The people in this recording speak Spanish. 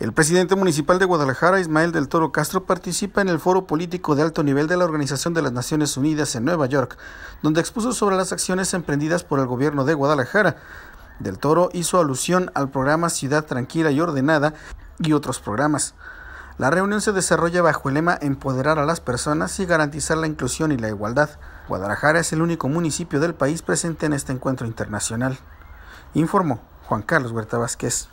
El presidente municipal de Guadalajara, Ismael del Toro Castro, participa en el foro político de alto nivel de la Organización de las Naciones Unidas en Nueva York, donde expuso sobre las acciones emprendidas por el gobierno de Guadalajara. Del Toro hizo alusión al programa Ciudad Tranquila y Ordenada y otros programas. La reunión se desarrolla bajo el lema Empoderar a las personas y garantizar la inclusión y la igualdad. Guadalajara es el único municipio del país presente en este encuentro internacional. Informó Juan Carlos Huerta Vázquez.